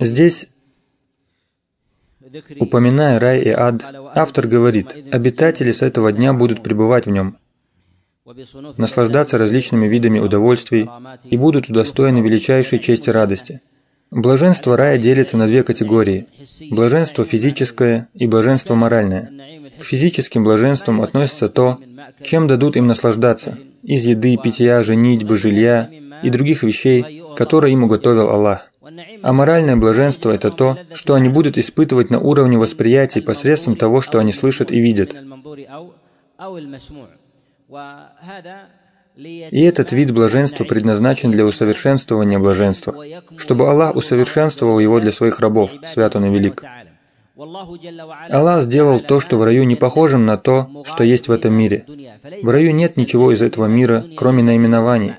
Здесь, упоминая рай и ад, автор говорит, обитатели с этого дня будут пребывать в нем, наслаждаться различными видами удовольствий и будут удостоены величайшей чести радости. Блаженство рая делится на две категории – блаженство физическое и блаженство моральное. К физическим блаженствам относится то, чем дадут им наслаждаться – из еды, питья, женитьбы, жилья и других вещей, которые им уготовил Аллах. А моральное блаженство – это то, что они будут испытывать на уровне восприятий посредством того, что они слышат и видят. И этот вид блаженства предназначен для усовершенствования блаженства, чтобы Аллах усовершенствовал его для своих рабов, свят Он и велик. Аллах сделал то, что в раю не похожим на то, что есть в этом мире. В раю нет ничего из этого мира, кроме наименований.